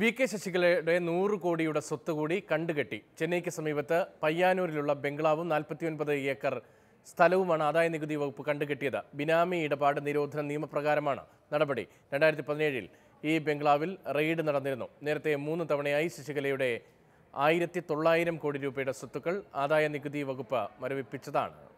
V K ശശികലയുടെ നൂറ് കോടിയുടെ സ്വത്ത് കൂടി കണ്ടുകെട്ടി ചെന്നൈക്ക് സമീപത്ത് പയ്യാനൂരിലുള്ള ബംഗ്ലാവും നാൽപ്പത്തിയൊൻപത് ഏക്കർ സ്ഥലവുമാണ് ആദായ നികുതി വകുപ്പ് കണ്ടുകെട്ടിയത് ബിനാമി ഇടപാട് നിരോധന നിയമപ്രകാരമാണ് നടപടി രണ്ടായിരത്തി പതിനേഴിൽ ഈ ബംഗ്ലാവിൽ റെയ്ഡ് നടന്നിരുന്നു നേരത്തെ മൂന്ന് തവണയായി ശശികലയുടെ ആയിരത്തി തൊള്ളായിരം കോടി രൂപയുടെ സ്വത്തുക്കൾ ആദായ നികുതി വകുപ്പ് മരവിപ്പിച്ചതാണ്